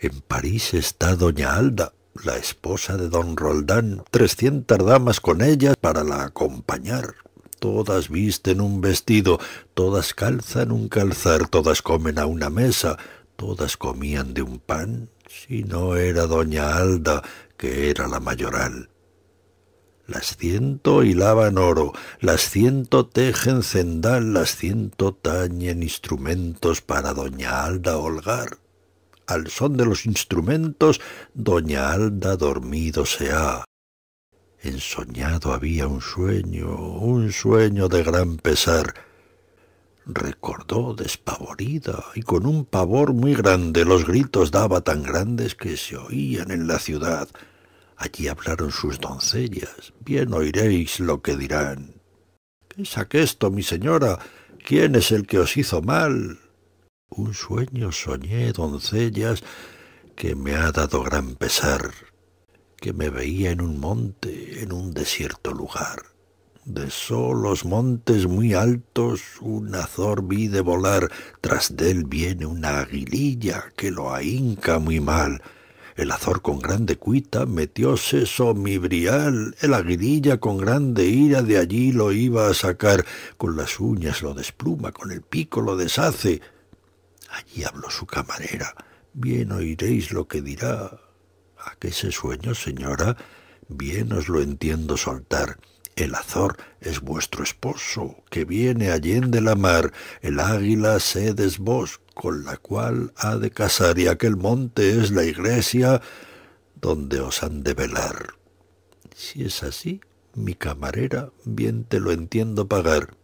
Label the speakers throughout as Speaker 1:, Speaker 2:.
Speaker 1: En París está doña Alda, la esposa de don Roldán, trescientas damas con ella para la acompañar. Todas visten un vestido, todas calzan un calzar, todas comen a una mesa, todas comían de un pan, si no era doña Alda, que era la mayoral. Las ciento hilaban oro, las ciento tejen cendal, las ciento tañen instrumentos para doña Alda holgar al son de los instrumentos, doña Alda dormido se ha. Ensoñado había un sueño, un sueño de gran pesar. Recordó despavorida y con un pavor muy grande los gritos daba tan grandes que se oían en la ciudad. Allí hablaron sus doncellas. Bien oiréis lo que dirán. ¿Qué es aquesto, mi señora? ¿Quién es el que os hizo mal? un sueño soñé, doncellas, que me ha dado gran pesar, que me veía en un monte, en un desierto lugar. De solos montes muy altos un azor vi de volar, tras él viene una aguililla que lo ahinca muy mal. El azor con grande cuita metióse somibrial, el aguililla con grande ira de allí lo iba a sacar, con las uñas lo despluma, con el pico lo deshace, Allí habló su camarera. Bien oiréis lo que dirá. ¿A qué se sueño, señora? Bien os lo entiendo soltar. El Azor es vuestro esposo, que viene de la mar. El águila sedes vos, con la cual ha de casar, y aquel monte es la iglesia donde os han de velar. Si es así, mi camarera, bien te lo entiendo pagar.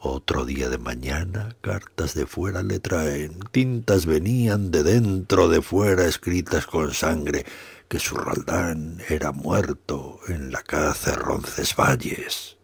Speaker 1: Otro día de mañana, cartas de fuera le traen, tintas venían de dentro de fuera escritas con sangre, que su Raldán era muerto en la caza Roncesvalles.